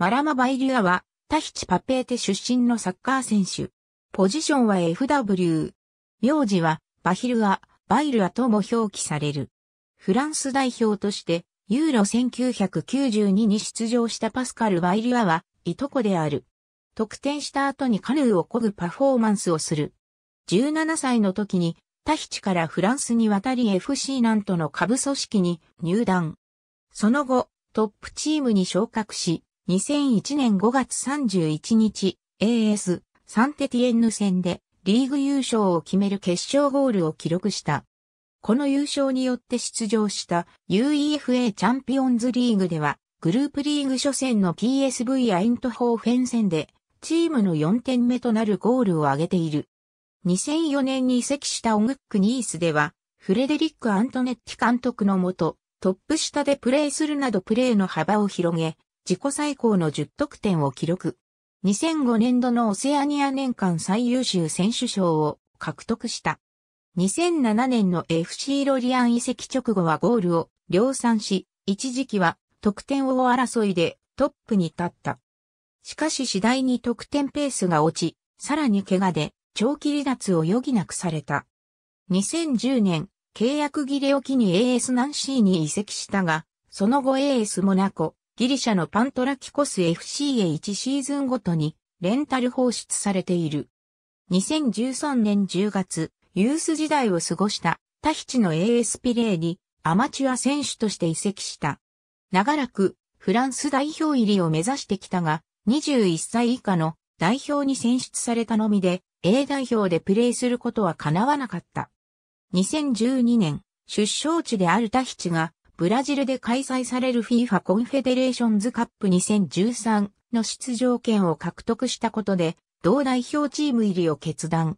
マラマ・バイリュアは、タヒチ・パペーテ出身のサッカー選手。ポジションは FW。名字は、バヒルア、バイルアとも表記される。フランス代表として、ユーロ1992に出場したパスカル・バイリュアは、いとこである。得点した後にカヌーを漕ぐパフォーマンスをする。17歳の時に、タヒチからフランスに渡り FC なんとの下部組織に入団。その後、トップチームに昇格し、2001年5月31日、AS サンテティエンヌ戦でリーグ優勝を決める決勝ゴールを記録した。この優勝によって出場した UEFA チャンピオンズリーグでは、グループリーグ初戦の PSV アイントホーフェン戦で、チームの4点目となるゴールを挙げている。2004年に移籍したオグックニースでは、フレデリック・アントネッティ監督のもと、トップ下でプレーするなどプレーの幅を広げ、自己最高の10得点を記録。2005年度のオセアニア年間最優秀選手賞を獲得した。2007年の FC ロリアン移籍直後はゴールを量産し、一時期は得点王争いでトップに立った。しかし次第に得点ペースが落ち、さらに怪我で長期離脱を余儀なくされた。2010年、契約切れを機に AS ナンシーに移籍したが、その後 AS モナコ、ギリシャのパントラキコス FC へ1シーズンごとにレンタル放出されている。2013年10月、ユース時代を過ごしたタヒチの AS ピレーにアマチュア選手として移籍した。長らくフランス代表入りを目指してきたが、21歳以下の代表に選出されたのみで、A 代表でプレーすることは叶わなかった。2012年、出生地であるタヒチがブラジルで開催される FIFA コンフェデレーションズカップ2013の出場権を獲得したことで、同代表チーム入りを決断。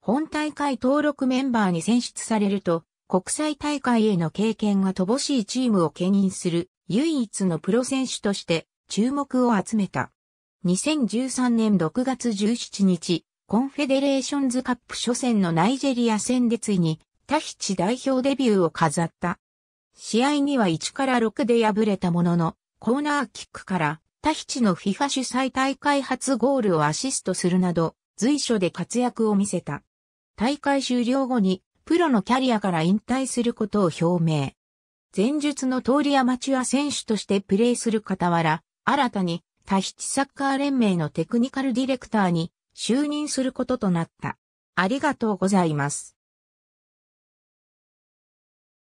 本大会登録メンバーに選出されると、国際大会への経験が乏しいチームを牽引する唯一のプロ選手として注目を集めた。2013年6月17日、コンフェデレーションズカップ初戦のナイジェリア戦でついに、タヒチ代表デビューを飾った。試合には1から6で敗れたものの、コーナーキックから、タヒチのフィファ主催大会初ゴールをアシストするなど、随所で活躍を見せた。大会終了後に、プロのキャリアから引退することを表明。前述の通りアマチュア選手としてプレーする傍ら、新たに、タヒチサッカー連盟のテクニカルディレクターに就任することとなった。ありがとうございます。